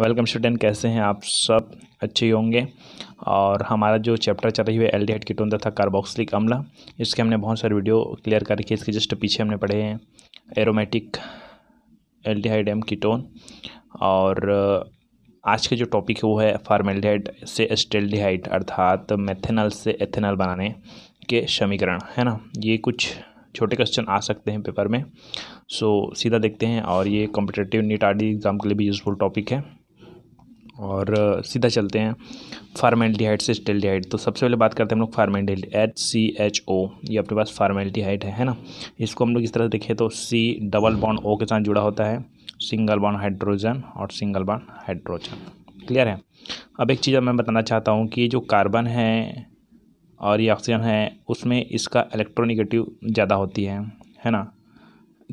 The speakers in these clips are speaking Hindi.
वेलकम स्टूडेंट कैसे हैं आप सब अच्छे होंगे और हमारा जो चैप्टर चल रही है एल डी हेड कीटोन तथा कार्बोक्सिलिक अम्ला इसके हमने बहुत सारे वीडियो क्लियर कर रखी है इसके जस्ट पीछे हमने पढ़े हैं एरोमेटिक एल डी हाइड एम कीटोन और आज के जो टॉपिक है वो है फार्मेल्डिहाइड से एस्टेल्डिहाइड अर्थात मेथेनल से एथेनल बनाने के समीकरण है ना ये कुछ छोटे क्वेश्चन आ सकते हैं पेपर में सो सीधा देखते हैं और ये कॉम्पिटेटिव नीट आर एग्ज़ाम के लिए भी यूज़फुल टॉपिक है और सीधा चलते हैं फार्मेल्टीहाइड से स्टेल्टीहाइड तो सबसे पहले बात करते हैं हम लोग फार्मेल्टीहाइड एच सी एच ओ ये अपने पास फार्मेल्टीहाइड है है ना इसको हम लोग इस तरह से देखें तो सी डबल बॉन्ड ओ के साथ जुड़ा होता है सिंगल बॉन्ड हाइड्रोजन और सिंगल बॉन्ड हाइड्रोजन क्लियर है अब एक चीज़ मैं बताना चाहता हूँ कि जो कार्बन है और ये ऑक्सीजन है उसमें इसका इलेक्ट्रोनिगेटिव ज़्यादा होती है है ना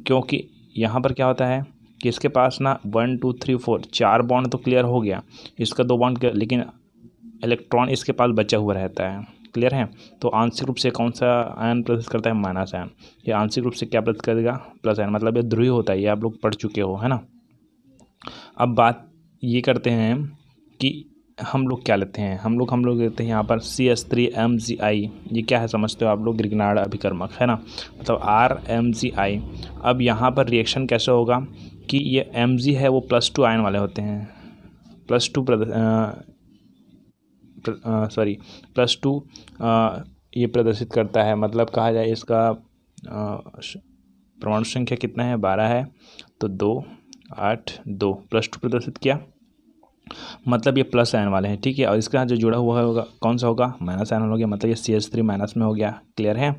क्योंकि यहाँ पर क्या होता है कि इसके पास ना वन टू थ्री फोर चार बॉन्ड तो क्लियर हो गया इसका दो बॉन्ड लेकिन इलेक्ट्रॉन इसके पास बचा हुआ रहता है क्लियर है तो आंशिक रूप से कौन सा आयन प्रदर्शित करता है माइनस आयन ये आंशिक रूप से क्या प्रदर्शित करेगा प्लस आयन मतलब ये ध्रुवी होता है ये आप लोग पढ़ चुके हो है ना अब बात ये करते हैं कि हम लोग क्या लेते हैं हम लोग हम लोग लेते हैं यहाँ पर C S three M G I ये क्या है समझते हो आप लोग ग्रिगनाड अभिकर्मक है ना मतलब आर एम जी आई अब यहाँ पर रिएक्शन कैसे होगा कि ये एम जी है वो प्लस टू आयन वाले होते हैं plus two sorry plus two ये प्रदर्शित करता है मतलब कहा जाए इसका परमाणु संख्या कितना है बारह है तो दो आठ दो प्लस टू प्रदर्शित किया मतलब ये प्लस आयन वाले हैं ठीक है और इसका जो जुड़ा हुआ होगा कौन सा होगा माइनस आयन हो गया मतलब ये सी एच थ्री माइनस में हो गया क्लियर है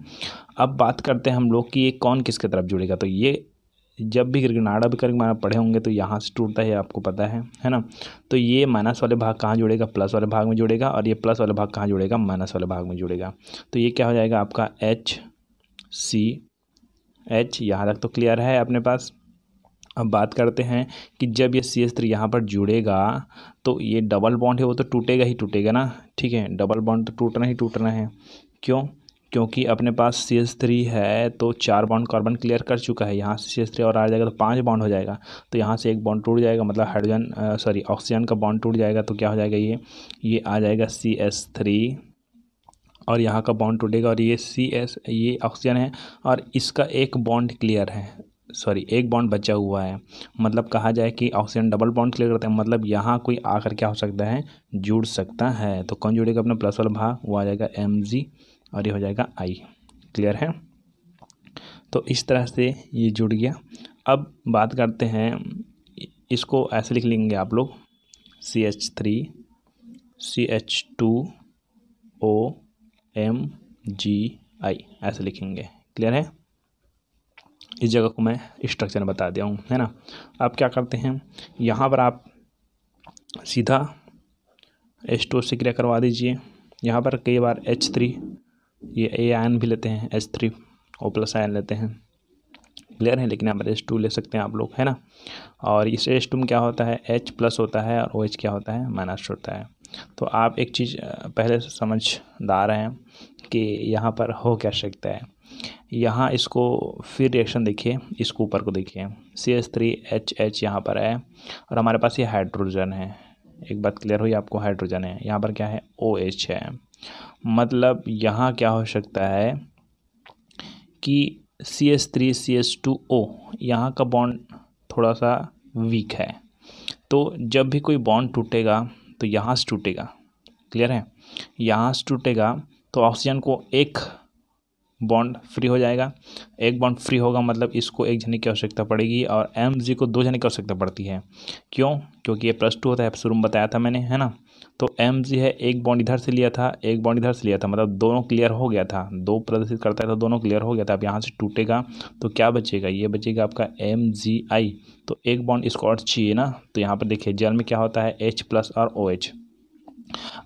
अब बात करते हैं हम लोग कि ये कौन किसके तरफ जुड़ेगा तो ये जब भी क्रिकेट नाड़ा भी करके माना पढ़े होंगे तो यहाँ से टूटता है आपको पता है है ना तो ये माइनस वाले भाग कहाँ जुड़ेगा प्लस वाले भाग में जुड़ेगा और ये प्लस वाले भाग कहाँ जुड़ेगा माइनस वाले भाग में जुड़ेगा तो ये क्या हो जाएगा आपका एच सी एच यहाँ तक तो क्लियर है अपने पास अब बात करते हैं कि जब ये सी एस थ्री यहाँ पर जुड़ेगा तो ये डबल बॉन्ड है वो तो टूटेगा ही टूटेगा ना ठीक है डबल बॉन्ड तो टूटना ही टूटना है क्यों क्योंकि अपने पास सी एस थ्री है तो चार बाउंड कार्बन क्लियर कर चुका है यहाँ से सी एस थ्री और आ जाएगा तो पाँच बाउंड हो जाएगा तो यहाँ से एक बाउंड टूट जाएगा मतलब हाइड्रोजन सॉरी ऑक्सीजन का बाउंड टूट जाएगा तो क्या हो जाएगा ये ये आ जाएगा सी एस थ्री और यहाँ का बॉन्ड टूटेगा और ये सी एस ये ऑक्सीजन है और इसका एक बॉन्ड क्लियर है सॉरी एक बॉन्ड बचा हुआ है मतलब कहा जाए कि ऑक्सीजन डबल बाउंड क्लियर करते हैं मतलब यहाँ कोई आकर क्या हो सकता है जुड़ सकता है तो कौन जुड़ेगा अपना प्लस वाला भाग वो आ जाएगा एम जी और ये हो जाएगा आई क्लियर है तो इस तरह से ये जुड़ गया अब बात करते हैं इसको ऐसे लिख लेंगे आप लोग C H three C H two O M G I ऐसे लिखेंगे क्लियर है इस जगह को मैं स्ट्रक्चर बता दिया हूँ है ना अब क्या करते हैं यहाँ पर आप सीधा एच टू से क्रिया करवा दीजिए यहाँ पर कई बार एच थ्री ये ए आयन भी लेते हैं H three O plus ion लेते हैं क्लियर है लेकिन आप एच टू ले सकते हैं आप लोग है ना और इस एच टू में क्या होता है एच प्लस होता है और ओ एच क्या होता है माइनस होता है तो आप एक चीज़ पहले से समझदार हैं कि यहाँ पर हो क्या सकता है यहाँ इसको फिर रिएक्शन देखिए इसको ऊपर को देखिए C H three H H यहाँ पर है और हमारे पास ये हाइड्रोजन है एक बात क्लियर हुई आपको हाइड्रोजन है यहाँ पर क्या है ओ OH एच है मतलब यहाँ क्या हो सकता है कि C S three C S two O यहाँ का बॉन्ड थोड़ा सा वीक है तो जब भी कोई बॉन्ड टूटेगा तो यहाँ से टूटेगा क्लियर है यहाँ से टूटेगा तो ऑक्सीजन को एक बॉन्ड फ्री हो जाएगा एक बॉन्ड फ्री होगा मतलब इसको एक जने की आवश्यकता पड़ेगी और एम जी को दो जने की आवश्यकता पड़ती है क्यों क्योंकि ये प्लस टू होता है शुरू में बताया था मैंने है ना तो एम जी है एक बॉन्ड इधर से लिया था एक बॉन्ड इधर से लिया था मतलब दोनों क्लियर हो गया था दो प्रदर्शित करता है तो दोनों क्लियर हो गया था अब यहाँ से टूटेगा तो क्या बचेगा ये बचेगा आपका एम जी आई तो एक बॉन्ड इसको और चाहिए ना तो यहाँ पर देखिए जल में क्या होता है एच प्लस और ओ OH। एच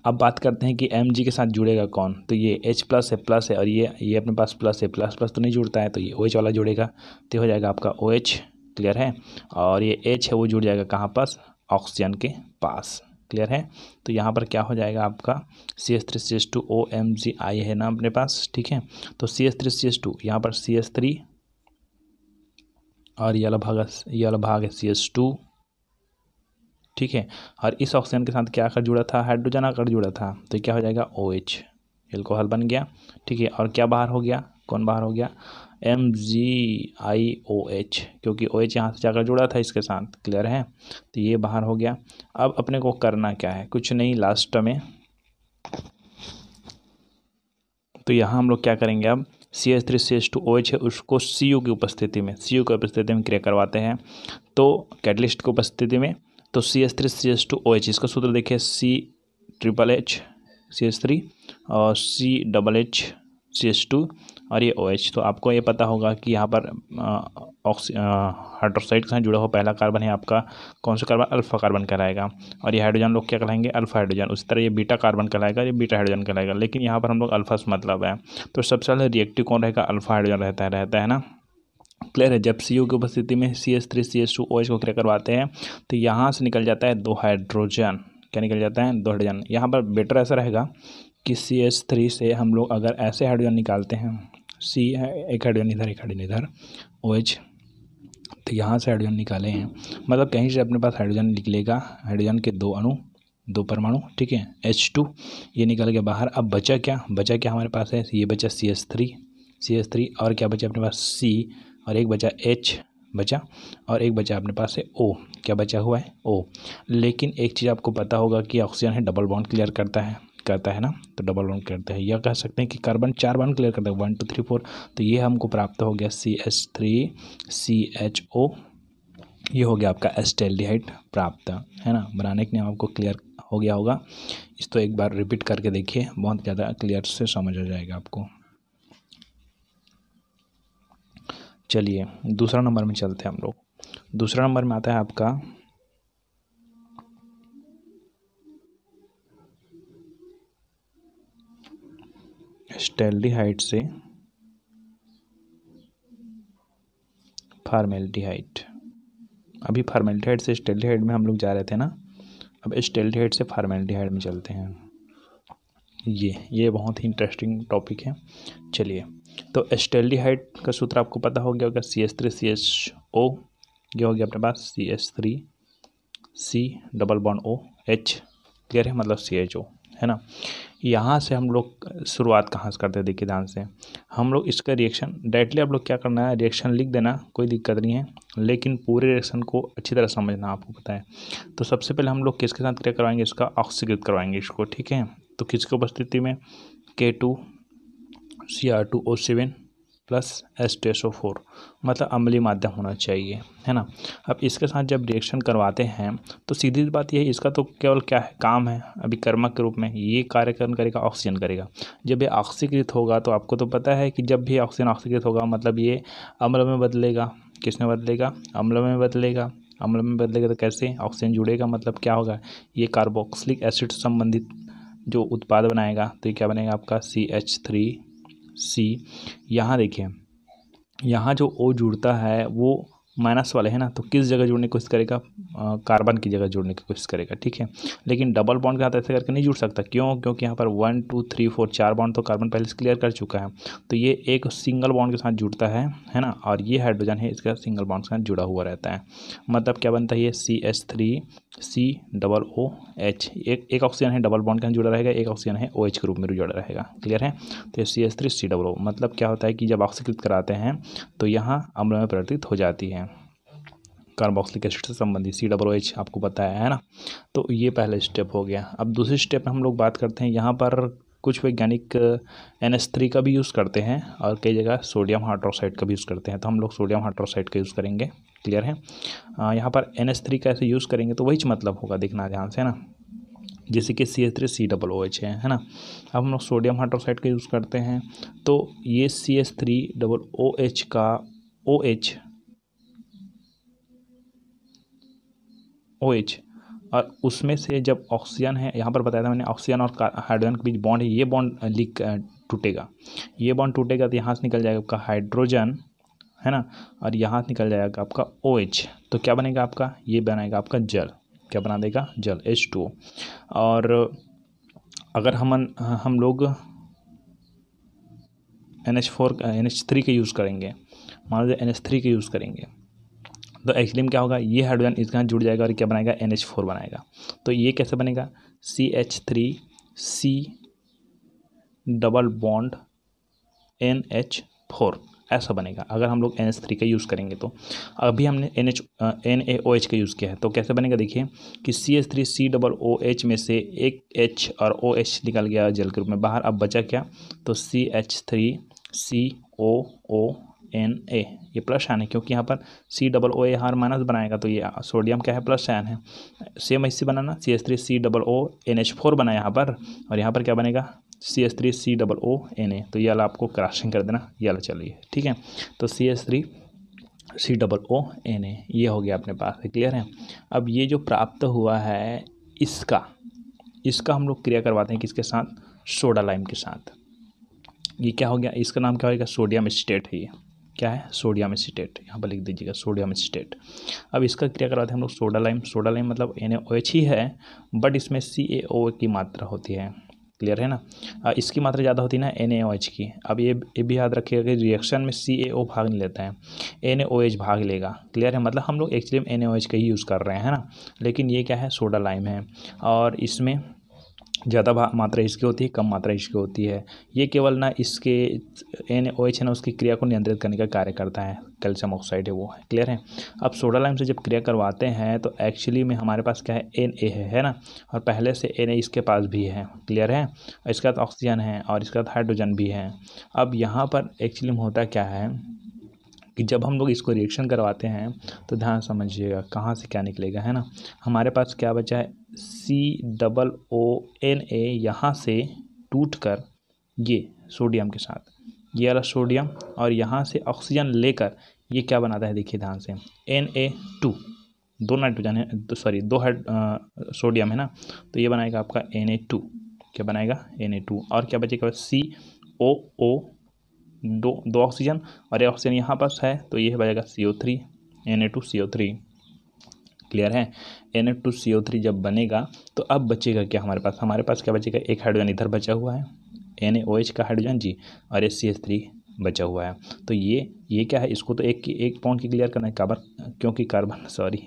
अब बात करते हैं कि एम जी के साथ जुड़ेगा कौन तो ये एच प्लस है प्लस है और ये ये अपने पास प्लस है प्लस प्लस तो नहीं जुड़ता है तो ये ओ OH वाला जुड़ेगा तो हो जाएगा आपका ओ OH, क्लियर है और ये एच है वो जुड़ जाएगा कहाँ पास ऑक्सीजन के पास क्लियर है तो यहाँ पर क्या हो जाएगा आपका C S three C S two O M G I है ना अपने पास ठीक है तो C S three C S two यहाँ पर सी एस थ्री और यल भाग यल भाग है सी एस टू ठीक है और इस ऑक्सीजन के साथ क्या आकर जुड़ा था हाइड्रोजन आकर जुड़ा था तो क्या हो जाएगा ओ एच एल्कोहल बन गया ठीक है और क्या बाहर हो गया कौन बाहर हो गया एम जी आई ओ एच क्योंकि ओ एच यहाँ से जाकर जुड़ा था इसके साथ क्लियर है तो ये बाहर हो गया अब अपने को करना क्या है कुछ नहीं लास्ट में तो यहाँ हम लोग क्या करेंगे अब C S three C S two O H है उसको सी यू की उपस्थिति में सी यू की उपस्थिति में क्रिया करवाते हैं तो कैटलिस्ट की उपस्थिति में तो C S three C S two O H इसका सूत्र देखिए C triple H C S three और C double H C S two और ये ओ OH तो आपको ये पता होगा कि यहाँ पर ऑक्सी हाइड्रोक्साइड के साथ जुड़ा हुआ पहला कार्बन है आपका कौन सा कार्बन अल्फा कार्बन कहलाएगा और ये हाइड्रोजन लोग क्या कहलाएंगे अल्फा हाइड्रोजन उसी तरह ये बीटा कार्बन कहलाएगा ये बीटा हाइड्रोजन कहलाएगा लेकिन यहाँ पर हम लोग अल्फा से मतलब है तो सबसे पहले रिएक्टिव कौन रहेगा अल्फा हाइड्रोजन रहता है रहता है ना क्लियर है जब सी की उपस्थिति में C S three C S two O H को क्लियर करवाते हैं तो यहाँ से निकल जाता है दो हाइड्रोजन क्या निकल जाता है दो हाइड्रोजन यहाँ पर बेटर ऐसा रहेगा कि सी एस थ्री से हम लोग अगर ऐसे हाइड्रोजन निकालते हैं सी एक हाइड्रोजन इधर एक हाइड्रोजन इधर ओ एच तो यहाँ से हाइड्रोजन निकाले हैं मतलब कहीं से अपने पास हाइड्रोजन निकलेगा हाइड्रोजन के दो अणु दो परमाणु ठीक है एच टू ये निकल के बाहर अब बचा क्या बचा क्या हमारे पास है ये बचा C S three C S three और क्या बचा अपने पास सी और एक बचा एच बचा और एक बचा अपने पास है ओ क्या बचा हुआ है ओ लेकिन एक चीज़ आपको पता होगा कि ऑक्सीजन है डबल बॉन्ड क्लियर करता है करता है ना तो डबल बॉन्ड करते हैं यह कह सकते हैं कि कार्बन चार बॉन्ड क्लियर करता है वन टू थ्री फोर तो ये हमको प्राप्त हो गया C H three C H O ये हो गया आपका एस्टेल्डिहाइट प्राप्त है ना बनाने के लिए आपको क्लियर हो गया होगा इस तो एक बार रिपीट करके देखिए बहुत ज़्यादा क्लियर से समझ आ जाएगा आपको चलिए दूसरा नंबर में चलते हैं हम लोग दूसरा नंबर में आता है आपका स्टेल्डिहाइड से फार्मेल्डिहाइड अभी फार्मेल्डिहाइड से स्टेल्डिहाइड में हम लोग जा रहे थे ना अब स्टेल्डिहाइड से फार्मेल्डिहाइड में चलते हैं ये ये बहुत ही इंटरेस्टिंग टॉपिक है चलिए तो हाइट का सूत्र आपको पता हो गया होगा C S three C H O ये हो गया अपने पास C S three C double bond O H clear है मतलब सी एच ओ है ना यहाँ से हम लोग शुरुआत कहाँ से करते हैं देखिए ध्यान से हम लोग इसका रिएक्शन डायरेक्टली आप लोग क्या करना है रिएक्शन लिख देना कोई दिक्कत नहीं है लेकिन पूरे रिएक्शन को अच्छी तरह समझना आपको पता है तो सबसे पहले हम लोग किसके साथ क्रिया करवाएंगे इसका ऑक्सीकृत करवाएंगे इसको ठीक है तो किसकी उपस्थिति में K two C R two O seven plus एस्टेसो फोर मतलब अम्ली माध्यम होना चाहिए है ना अब इसके साथ जब रिएक्शन करवाते हैं तो सीधी बात यह है इसका तो केवल क्या है काम है अभी कर्मक के रूप में ये कार्यकरण करेगा ऑक्सीजन करेगा जब ये ऑक्सीकृत होगा तो आपको तो पता है कि जब भी ऑक्सीजन ऑक्सीकृत होगा मतलब ये अम्ल में बदलेगा में बदलेगा अम्ल में बदलेगा अम्ल में बदलेगा तो कैसे ऑक्सीजन जुड़ेगा मतलब क्या होगा ये कार्बोक्सिलिक एसिड संबंधित जो उत्पाद बनाएगा तो ये क्या बनेगा आपका सी एच थ्री सी यहाँ देखिए यहाँ जो ओ जुड़ता है वो माइनस वाले है ना तो किस जगह जुड़ने की कोशिश करेगा कार्बन की जगह जुड़ने की कोशिश करेगा ठीक है लेकिन डबल बॉन्ड के साथ ऐसे करके नहीं जुड़ सकता क्यों क्योंकि यहाँ पर वन टू थ्री फोर चार बॉन्ड तो कार्बन पहले से क्लियर कर चुका है तो ये एक सिंगल बॉन्ड के साथ जुड़ता है है ना और ये हाइड्रोजन है इसका सिंगल बॉन्ड के साथ जुड़ा हुआ रहता है मतलब क्या बनता है ये C S three C double O H एक एक ऑक्सीजन है डबल बॉन्ड के साथ जुड़ा रहेगा एक ऑक्सीजन है ओ एच के रूप में जुड़ा रहेगा क्लियर है तो C S three C double O मतलब क्या होता है कि जब ऑक्सीकृत कराते हैं तो यहाँ अम्ल में परिवर्तित हो जाती है कार्बोक्सिलिक एसिड से संबंधित सी डब्लो एच आपको बताया है ना तो ये पहला स्टेप हो गया अब दूसरे स्टेप में हम लोग बात करते हैं यहाँ पर कुछ वैज्ञानिक एन एस थ्री का भी यूज़ करते हैं और कई जगह सोडियम हाइड्रोक्साइड का भी यूज़ करते हैं तो हम लोग सोडियम हाइड्रोक्साइड का यूज़ करेंगे क्लियर है यहाँ पर एन एस थ्री का ऐसे यूज़ करेंगे तो वही मतलब होगा देखना ध्यान से है ना जैसे कि C S three C double O H है है ना अब हम लोग सोडियम हाइड्रोक्साइड का यूज़ करते हैं तो ये C S three double O H का O OH H O OH और उसमें से जब ऑक्सीजन है यहाँ पर बताया था मैंने ऑक्सीजन और हाइड्रोजन के बीच बॉन्ड है ये बॉन्ड लीक uh, uh, टूटेगा ये बॉन्ड टूटेगा तो यहाँ से निकल जाएगा आपका हाइड्रोजन है ना और यहाँ से निकल जाएगा आपका ओ OH तो क्या बनेगा आपका ये बनाएगा आपका जल क्या बना देगा जल एच टू और uh, अगर हम हम लोग N H four N H three का यूज़ करेंगे मान लीजिए एन एच थ्री का यूज़ करेंगे तो एक्सट्रीम क्या होगा ये हाइड्रोजन इसके साथ जुड़ जाएगा और क्या बनाएगा एन एच फोर बनाएगा तो ये कैसे बनेगा C H three C double bond N H four ऐसा बनेगा अगर हम लोग एन एच थ्री का यूज़ करेंगे तो अभी हमने N H N A O H का यूज़ किया है तो कैसे बनेगा देखिए कि C H three C double O H में से एक एच और ओ एच निकल गया जल के रूप में बाहर अब बचा क्या तो C H three C O O N A ये प्लस आयन है क्योंकि यहाँ पर सी डबल ओ ए हार माइनस बनाएगा तो ये सोडियम क्या है प्लस आयन है सेम ऐसे बनाना C S three C double O N H four बना यहाँ पर और यहाँ पर क्या बनेगा C S three C double O N A तो ये वाला आपको क्रॉसिंग कर देना ये वाला चलिए ठीक है तो C S three C double O N A ये हो गया अपने पास क्लियर है अब ये जो प्राप्त हुआ है इसका इसका हम लोग क्रिया करवाते हैं किसके साथ सोडा लाइम के साथ ये क्या हो गया इसका नाम क्या होगा सोडियम स्टेट है ये क्या है सोडियम एसिटेट यहाँ पर लिख दीजिएगा सोडियम एसिटेट अब इसका क्रिया करवाते हैं हम लोग सोडा लाइम सोडा लाइम मतलब एन ही है बट इसमें सी ए ओ की मात्रा होती है क्लियर है ना इसकी मात्रा ज़्यादा होती है ना एन की अब ये ये भी याद रखिएगा कि रिएक्शन में सी भाग नहीं लेता है एन भाग लेगा क्लियर है मतलब हम लोग एक्चुअली में एन का ही यूज़ कर रहे हैं ना लेकिन ये क्या है सोडा लाइम है और इसमें ज़्यादा मात्रा इसकी होती है कम मात्रा इसकी होती है ये केवल ना इसके एन ओ एच है ना उसकी क्रिया को नियंत्रित करने का कार्य करता है कैल्शियम ऑक्साइड है वो है क्लियर है अब सोडा लाइम से जब क्रिया करवाते हैं तो एक्चुअली में हमारे पास क्या है एन ए है है ना और पहले से एन ए इसके पास भी है क्लियर है इसके बाद ऑक्सीजन है और इसके बाद हाइड्रोजन भी है अब यहाँ पर एक्चुअली में होता क्या है कि जब हम लोग इसको रिएक्शन करवाते हैं तो ध्यान समझिएगा कहाँ से क्या निकलेगा है ना हमारे पास क्या बचा है सी डबल ओ एन ए यहाँ से टूट कर ये सोडियम के साथ ये अला सोडियम और यहाँ से ऑक्सीजन लेकर ये क्या बनाता है देखिए ध्यान से एन ए टू दो नाइट्रोजन है तो सॉरी दो हाइड सोडियम है ना तो ये बनाएगा आपका एन ए टू क्या बनाएगा एन ए टू और क्या बचेगा सी ओ ओ दो दो ऑक्सीजन और ये ऑक्सीजन यहाँ पास है तो ये हो जाएगा C O three N A two C O three clear है N A two C O three जब बनेगा तो अब बचेगा क्या हमारे पास हमारे पास क्या बचेगा एक हाइड्रोजन इधर बचा हुआ है एन ए ओ एच का हाइड्रोजन जी और एस सी एस थ्री बचा हुआ है तो ये ये क्या है इसको तो एक एक पॉइंट की क्लियर करना है कार्बन क्योंकि कार्बन सॉरी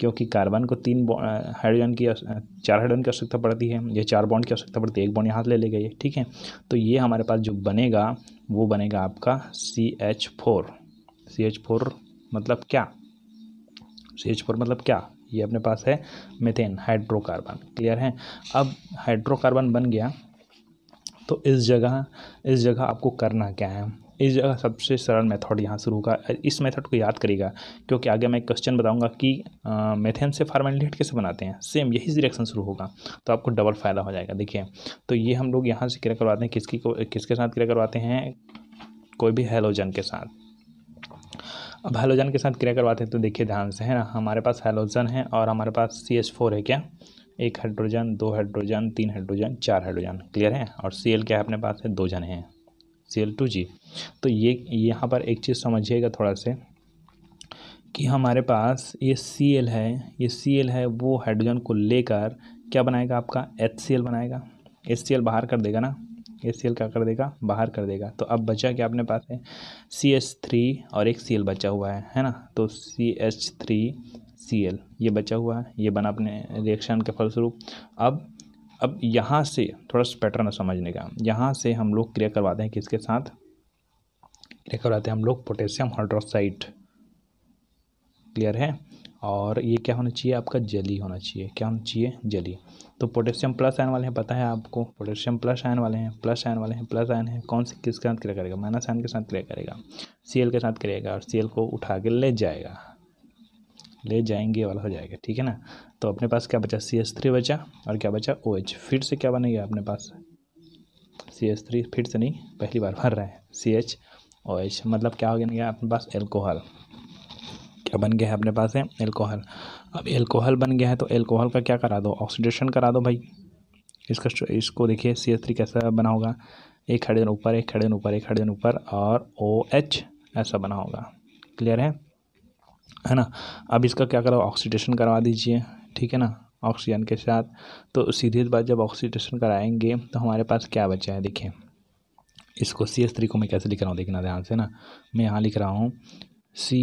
क्योंकि कार्बन को तीन हाइड्रोजन की चार हाइड्रोजन की आवश्यकता पड़ती है या चार बॉन्ड की आवश्यकता पड़ती है एक बॉन्ड यहाँ से ले लेगा ये ठीक है तो ये हमारे पास जो बनेगा वो बनेगा आपका C H four C H four मतलब क्या सी एच फोर मतलब क्या ये अपने पास है मिथेन हाइड्रोकार्बन क्लियर है अब हाइड्रोकार्बन बन गया तो इस जगह इस जगह आपको करना क्या है इस जगह सबसे सरल मेथड यहाँ शुरू होगा इस मेथड को याद करेगा क्योंकि आगे मैं क्वेश्चन बताऊंगा कि मेथेन से फार्मेलिडेट कैसे बनाते हैं सेम यही रिएक्शन शुरू होगा तो आपको डबल फ़ायदा हो जाएगा देखिए तो ये हम लोग यहाँ से क्रिया करवाते हैं किसकी किसके साथ क्रिया करवाते हैं कोई भी हेलोजन के साथ अब हेलोजन के साथ क्रिया करवाते हैं तो देखिए ध्यान से है ना हमारे पास हेलोजन है और हमारे पास सी एच फोर है क्या एक हाइड्रोजन दो हाइड्रोजन तीन हाइड्रोजन चार हाइड्रोजन क्लियर है और सी एल क्या है अपने पास है दो जन हैं सी एल टू जी तो ये यहाँ पर एक चीज़ समझिएगा थोड़ा से कि हमारे पास ये सी एल है ये सी एल है वो हाइड्रोजन को लेकर क्या बनाएगा आपका एच सी एल बनाएगा एच सी एल बाहर कर देगा ना एच सी एल क्या कर देगा बाहर कर देगा तो अब बचा क्या अपने पास है सी एच थ्री और एक सी एल बचा हुआ है है ना तो C H three C L ये बचा हुआ है ये बना अपने रिएक्शन के फलस्वरूप अब अब यहाँ से थोड़ा सा पैटर्न समझने का यहाँ से हम लोग क्रिया करवाते हैं किसके साथ क्रिया करवाते हैं हम लोग पोटेशियम हाइड्रोक्साइड क्लियर है और ये क्या होना चाहिए आपका जली होना चाहिए क्या होना चाहिए जली तो पोटेशियम प्लस आयन वाले हैं पता है आपको पोटेशियम प्लस आयन वाले हैं प्लस आयन वाले हैं प्लस आयन हैं कौन से किसके साथ क्रिया करेगा माइनस आयन के साथ क्रिया करेगा सी के साथ क्रिया करेगा और सी को उठा के ले जाएगा ले जाएंगे वाला हो जाएगा ठीक है ना तो अपने पास क्या बचा सी एस थ्री बचा और क्या बचा ओ एच फिर से क्या बनेगा अपने पास सी एस थ्री फिर से नहीं पहली बार भर रहा है सी एच ओ एच मतलब क्या हो गया अपने पास एल्कोहल क्या बन गया है अपने पास है एल्कोहल अब एल्कोहल बन गया है तो एल्कोहल का क्या करा दो ऑक्सीडेशन करा दो भाई इसका इसको देखिए सी एस थ्री कैसा बना होगा एक हाइड्रोजन ऊपर एक हाइड्रोजन ऊपर एक हाइड्रोजन ऊपर और ओ एच ऐसा बना होगा क्लियर है है ना अब इसका क्या करो ऑक्सीडेशन करवा दीजिए ठीक है ना ऑक्सीजन के साथ तो सीधे बात जब ऑक्सीडेशन कराएंगे तो हमारे पास क्या बचा है देखिए इसको सी एस थ्री को मैं कैसे लिख रहा हूँ देखना ध्यान से ना मैं यहाँ लिख रहा हूँ C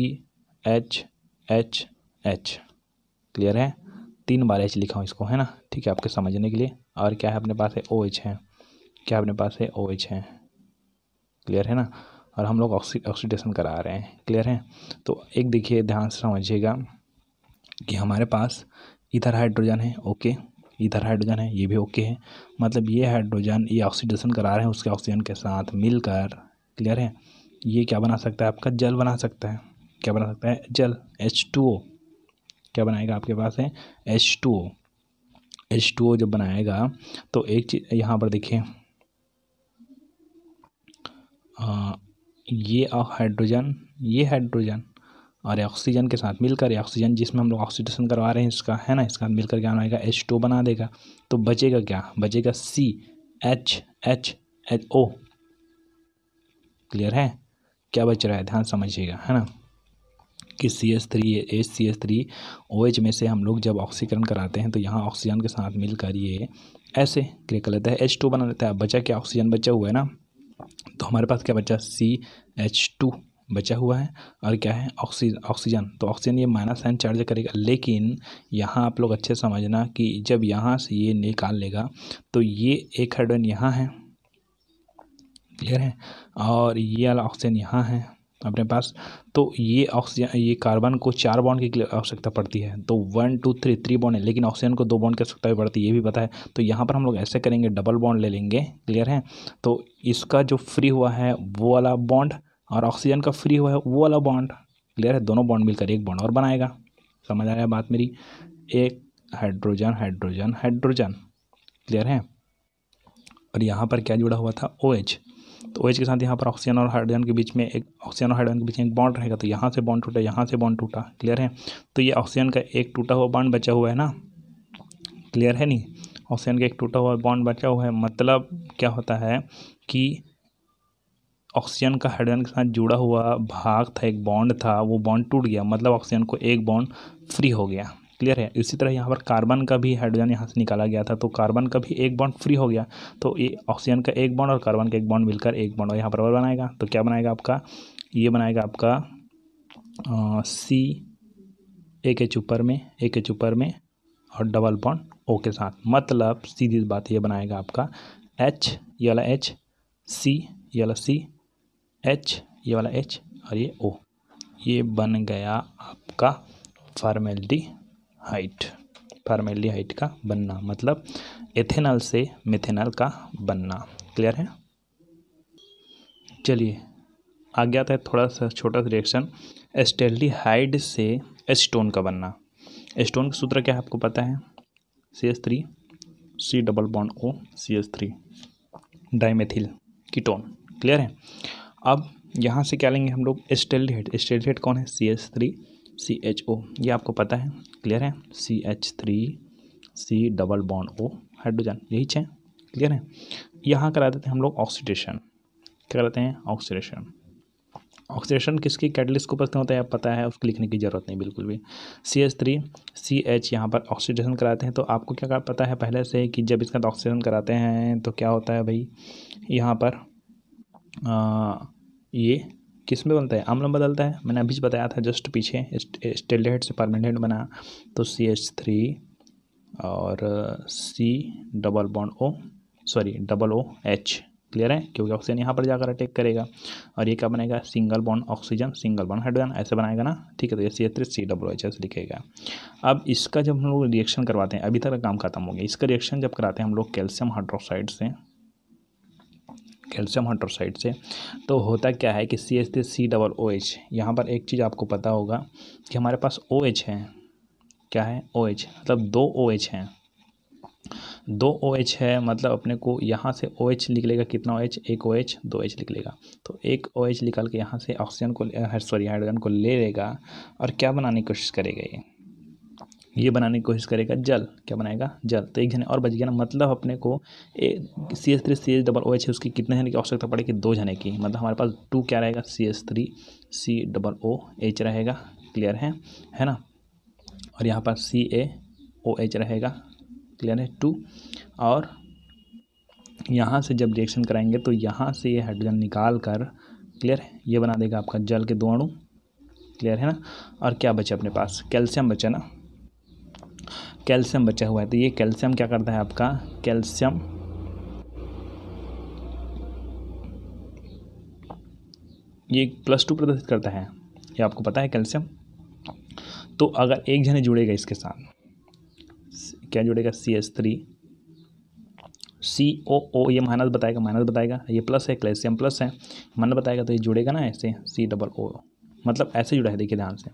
H H H clear है तीन बार एच लिखा हूँ इसको है ना ठीक है आपके समझने के लिए और क्या है अपने पास है ओ एच है क्या अपने पास है ओ एच है क्लियर है ना और हम लोग ऑक्सीडेशन करा रहे हैं क्लियर है तो एक देखिए ध्यान से समझिएगा कि हमारे पास इधर हाइड्रोजन है ओके इधर हाइड्रोजन है ये भी ओके है मतलब ये हाइड्रोजन ये ऑक्सीडेशन करा रहे हैं उसके ऑक्सीजन के साथ मिलकर क्लियर है ये क्या बना सकता है आपका जल बना सकता है क्या बना सकता है जल एच टू ओ क्या बनाएगा आपके पास है H two O H two O जब बनाएगा तो एक चीज़ यहाँ पर देखिए ये हाइड्रोजन ये हाइड्रोजन और ऑक्सीजन के साथ मिलकर ऑक्सीजन जिसमें हम लोग ऑक्सीडेशन करवा रहे हैं इसका है ना इसका मिलकर क्या बनाएगा एच टू बना देगा तो बचेगा क्या बचेगा C H H H O clear है क्या बच रहा है ध्यान समझिएगा है ना कि C S three H C S three O H में से हम लोग जब ऑक्सीकरण कराते हैं तो यहाँ ऑक्सीजन के साथ मिलकर ये ऐसे क्रिया कर लेता है एच टू बना लेता है बचा क्या ऑक्सीजन बचा हुआ है ना तो हमारे पास क्या बचा सी एच टू बचा हुआ है और क्या है ऑक्सीजन ऑक्सीजन तो ऑक्सीजन ये माइनस साइन चार्ज करेगा लेकिन यहाँ आप लोग अच्छे समझना कि जब यहाँ से ये निकाल लेगा तो ये एक हाइड्रोजन यहाँ है क्लियर है और ये वाला ऑक्सीजन यहाँ है अपने पास तो ये ऑक्सीजन ये कार्बन को चार बॉन्ड की आवश्यकता पड़ती है तो one two three three bond है लेकिन ऑक्सीजन को दो बॉन्ड की आवश्यकता भी पड़ती है ये भी पता है तो यहाँ पर हम लोग ऐसे करेंगे डबल बॉन्ड ले लेंगे क्लियर है तो इसका जो फ्री हुआ है वो वाला बॉन्ड और ऑक्सीजन का फ्री हुआ है वो वाला बॉन्ड क्लियर है दोनों बॉन्ड मिलकर एक बॉन्ड और बनाएगा समझ आ रहा है बात मेरी एक हाइड्रोजन हाइड्रोजन हाइड्रोजन क्लियर है और यहाँ पर क्या जुड़ा हुआ था ओ OH तो ओएच के साथ यहाँ पर ऑक्सीजन और हाइड्रोजन के बीच में एक ऑक्सीजन और हाइड्रोजन के बीच में एक बॉन्ड रहेगा तो यहाँ से बॉन्ड टूटा यहाँ से बॉन्ड टूटा क्लियर है तो ये ऑक्सीजन का एक टूटा हुआ बॉन्ड बचा हुआ है ना क्लियर है नहीं ऑक्सीजन का एक टूटा हुआ बॉन्ड बचा हुआ है मतलब क्या होता है कि ऑक्सीजन का हाइड्रोजन के साथ जुड़ा हुआ भाग था एक बॉन्ड था वो बॉन्ड टूट गया मतलब ऑक्सीजन को एक बॉन्ड फ्री हो गया क्लियर है इसी तरह यहाँ पर कार्बन का भी हाइड्रोजन यहाँ से निकाला गया था तो कार्बन का भी एक बॉन्ड फ्री हो गया तो ये ऑक्सीजन का एक बॉन्ड और कार्बन का एक बॉन्ड मिलकर एक बॉन्ड और यहाँ पर और बनाएगा तो क्या बनाएगा आपका ये बनाएगा आपका सी एक एच ऊपर में एक एच ऊपर में और डबल बॉन्ड ओ के साथ मतलब सीधी बात यह बनाएगा आपका एच ये वाला एच सी ये वाला सी एच ये वाला एच और ये ओ ये बन गया आपका फार्मेलिटी हाइट हाइट का बनना मतलब एथेनॉल से मिथेनॉल का बनना क्लियर है चलिए आ गया था थोड़ा सा छोटा सा रिएक्शन एस्टेल्डी हाइड से एस्टोन का बनना एस्टोन का सूत्र क्या है आपको पता है C S three C double bond O C S three dimethyl ketone clear है अब यहाँ से क्या लेंगे हम लोग एस्टेल्डिहाइड एस्टेल्डिहाइड कौन है C S three C H O ये आपको पता है क्लियर है C H three C double bond O hydrogen यही छः क्लियर है यहाँ करा देते हैं हम लोग ऑक्सीडेशन क्या कराते हैं ऑक्सीडेशन ऑक्सीडेशन किसकी कैटलिस्ट को पता होता है आप पता है उसको लिखने की ज़रूरत नहीं बिल्कुल भी C H three C H यहाँ पर ऑक्सीडेशन कराते हैं तो आपको क्या पता है पहले से कि जब इसका ऑक्सीजन कराते हैं तो क्या होता है भाई यहाँ पर आ, ये किस में बनता है अम्ल में बदलता है मैंने अभी बताया था जस्ट पीछे स्टेलेट से परमानेंट बना तो सी एच थ्री और C double bond O sorry double O H clear है क्योंकि ऑक्सीजन यहाँ पर जाकर अटैक करेगा और ये क्या बनेगा single bond oxygen single bond hydrogen ऐसे बनाएगा ना ठीक है तो ये C three C W H ऐसे लिखेगा अब इसका जब हम लोग रिएक्शन करवाते हैं अभी तक काम खत्म हो गया इसका रिएक्शन जब कराते हैं हम लोग कैल्शियम हाइड्रोक्साइड से कैल्शियम हाइड्रोसाइड से तो होता क्या है कि C H three C double O H यहाँ पर एक चीज़ आपको पता होगा कि हमारे पास ओ OH एच है क्या है ओ एच मतलब दो ओ एच हैं दो ओ OH एच है मतलब अपने को यहाँ से ओ OH एच निकलेगा कितना ओ OH? एच एक ओ एच दो एच निकलेगा तो एक ओ एच निकाल के यहाँ से ऑक्सीजन को सॉरी हाइड्रोजन को ले लेगा और क्या बनाने की कोशिश करेगा ये ये बनाने की कोशिश करेगा जल क्या बनाएगा जल तो एक झने और बच गया ना मतलब अपने को C S three C H double O H है उसकी कितने जने की आवश्यकता पड़ेगी दो जने की मतलब हमारे पास टू क्या रहेगा C S three C double O H रहेगा क्लियर है है ना और यहाँ पर सी ए ओ एच रहेगा क्लियर है टू और यहाँ से जब रिएक्शन कराएंगे तो यहाँ से ये हाइड्रोजन निकाल कर क्लियर है ये बना देगा आपका जल के दो अणु क्लियर है ना और क्या बचे अपने पास कैल्शियम बचे ना कैल्शियम बचा हुआ है तो ये कैल्शियम क्या करता है आपका कैल्शियम ये प्लस टू प्रदर्शित करता है ये आपको पता है कैल्शियम तो अगर एक जने जुड़ेगा इसके साथ क्या जुड़ेगा सी एस थ्री सी ओ ओ ये माइनस बताएगा माइनस बताएगा ये प्लस है कैल्शियम प्लस है माइनस बताएगा तो ये जुड़ेगा ना ऐसे सी डबल ओ मतलब ऐसे जुड़ा है देखिए ध्यान से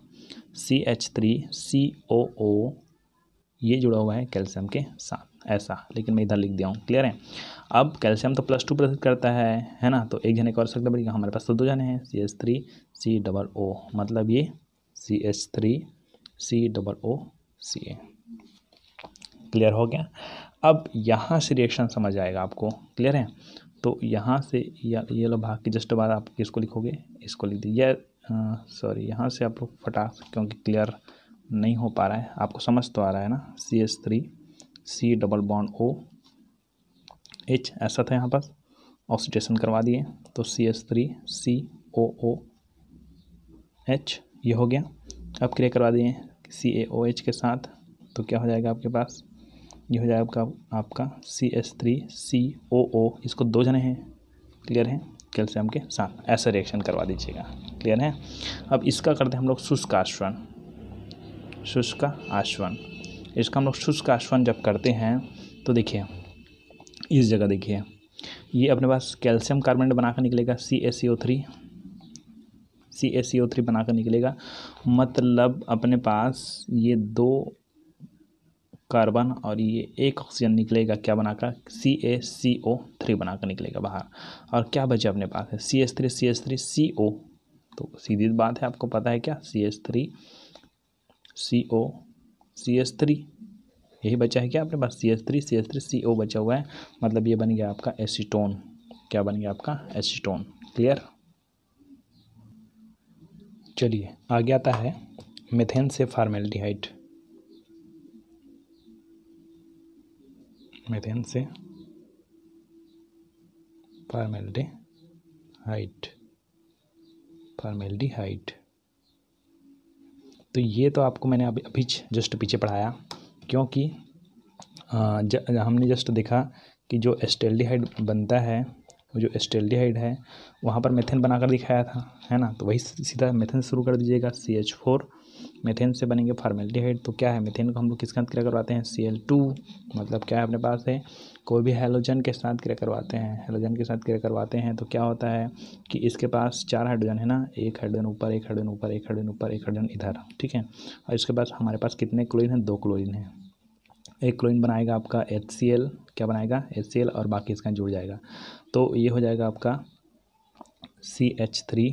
सी एच थ्री सी ओ ओ ये जुड़ा हुआ है कैल्शियम के साथ ऐसा लेकिन मैं इधर लिख दिया हूँ क्लियर है अब कैल्शियम तो प्लस टू प्रदर्शित करता है है ना तो एक जने को आवश्यकता पड़ेगी हमारे पास तो दो जने हैं C S three C double O मतलब ये C S three C double O C A clear हो गया अब यहाँ से रिएक्शन समझ आएगा आपको क्लियर है तो यहाँ से या ये लो भाग के जस्ट बाद आप किसको लिखोगे इसको लिख दीजिए सॉरी यहाँ से आप लोग फटा क्योंकि क्लियर नहीं हो पा रहा है आपको समझ तो आ रहा है ना C S three C double bond O H ऐसा था यहाँ पर ऑक्सीडेशन करवा दिए तो C S three C O O H ये हो गया अब क्रिया करवा दिए सी ए ओ एच के साथ तो क्या हो जाएगा आपके पास ये हो जाएगा आपका आपका C S three C O ओ इसको दो जने हैं क्लियर हैं कैल्शियम के साथ ऐसा रिएक्शन करवा दीजिएगा क्लियर है अब इसका करते हैं हम लोग शुष्क आश्रण शुष्क आश्वन इसका हम लोग शुष्क आश्वन जब करते हैं तो देखिए इस जगह देखिए ये अपने पास कैल्शियम कार्बोनेट बनाकर निकलेगा C S C O three C A C O three बनाकर निकलेगा मतलब अपने पास ये दो कार्बन और ये एक ऑक्सीजन निकलेगा क्या बनाकर सी ए सी ओ थ्री बनाकर निकलेगा बाहर और क्या बचे अपने पास है C S three C S three C O तो सीधी बात है आपको पता है क्या C S three C O C S three यही बचा है क्या आपके पास C S three C S three C O बचा हुआ है मतलब ये बन गया आपका एसीटोन क्या बन गया आपका एसीटोन क्लियर चलिए आगे आता है मेथेन से फार्मेल्डिहाइड मेथेन से फार्मेल्डिहाइड फार्मेल्डिहाइड तो ये तो आपको मैंने अभी अभी जस्ट पीछे पढ़ाया क्योंकि हमने जस्ट देखा कि जो एस्टेल्डिहाइड बनता है जो एस्टेल्डिहाइड है वहाँ पर मेथेन बनाकर दिखाया था है ना तो वही सीधा मेथेन शुरू कर दीजिएगा सी एच फोर मेथेन से बनेंगे फार्मेलिटीहाइड तो क्या है मेथेन को हम लोग किसके साथ क्रिया करवाते हैं सी एल टू मतलब क्या है अपने पास है कोई भी हेलोजन के साथ क्रिया करवाते हैं हेलोजन के साथ क्रिया करवाते हैं तो क्या होता है कि इसके पास चार हाइड्रोजन है ना एक हाइड्रोजन ऊपर एक हाइड्रोजन ऊपर एक हाइड्रोजन ऊपर एक हाइड्रोजन इधर ठीक है और इसके पास हमारे पास कितने क्लोरिन हैं दो क्लोरिन हैं एक क्लोरिन बनाएगा आपका एच क्या बनाएगा एच और बाकी इसका जुड़ जाएगा तो ये हो जाएगा आपका C H three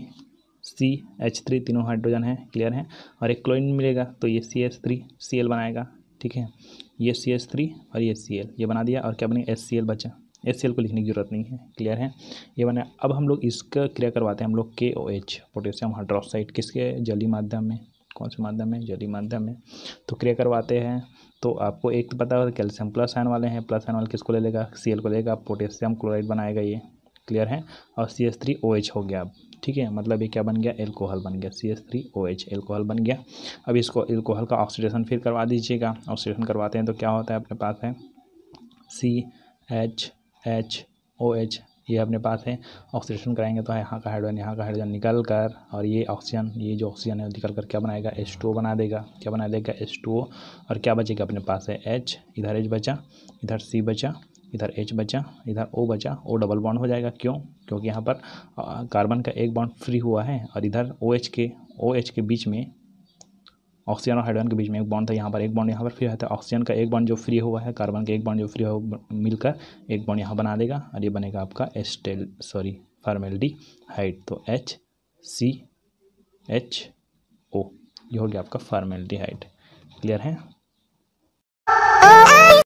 C H three तीनों हाइड्रोजन हैं क्लियर है और एक क्लोइन मिलेगा तो ये C S three C L बनाएगा ठीक है ये सी एस थ्री और ये सी एल ये बना दिया और क्या बने एस सी एल बचा एस सी एल को लिखने की ज़रूरत नहीं है क्लियर है ये बना अब हम लोग इसका क्रिया करवाते हैं हम लोग के ओ एच पोटेशियम हाइड्रोक्साइड किसके जली माध्यम में कौन से माध्यम में जली माध्यम में तो क्रिया करवाते हैं तो आपको एक तो पता होगा कैल्शियम प्लस आयन वाले हैं प्लस आयन वाले किसको ले लेगा सी एल को लेगा पोटेशियम क्लोराइड बनाएगा ये क्लियर है और C S three O H हो गया अब ठीक है मतलब ये क्या बन गया एल्कोहल बन गया C S three O H alcohol बन गया अब इसको एल्कोहल का ऑक्सीडेशन फिर करवा दीजिएगा ऑक्सीडेशन करवाते हैं तो क्या होता है अपने पास है C H H O H ये अपने पास है ऑक्सीडेशन कराएंगे तो यहाँ का हाइड्रोजन यहाँ का हाइड्रोजन निकल कर और ये ऑक्सीजन ये जो ऑक्सीजन है निकल कर क्या बनाएगा एच टू बना देगा क्या बना देगा एच टू और क्या बचेगा अपने पास है एच इधर एच बचा इधर सी बचा इधर एच बचा इधर ओ बचा ओ डबल बॉन्ड हो जाएगा क्यों क्योंकि यहाँ पर कार्बन का एक बॉन्ड फ्री हुआ है और इधर ओ OH के ओ OH के बीच में ऑक्सीजन और हाइड्रोजन के बीच में एक बॉन्ड था यहाँ पर एक बॉन्ड यहाँ पर फ्री होता है ऑक्सीजन का एक बॉन्ड जो फ्री हुआ है कार्बन का एक बॉन्ड जो फ्री हो मिलकर एक बॉन्ड यहाँ बना देगा और ये बनेगा आपका एस्टेल सॉरी फार्मेलिटी हाइट तो एच सी एच ओ ये हो गया आपका फार्मेलिटी हाइट क्लियर है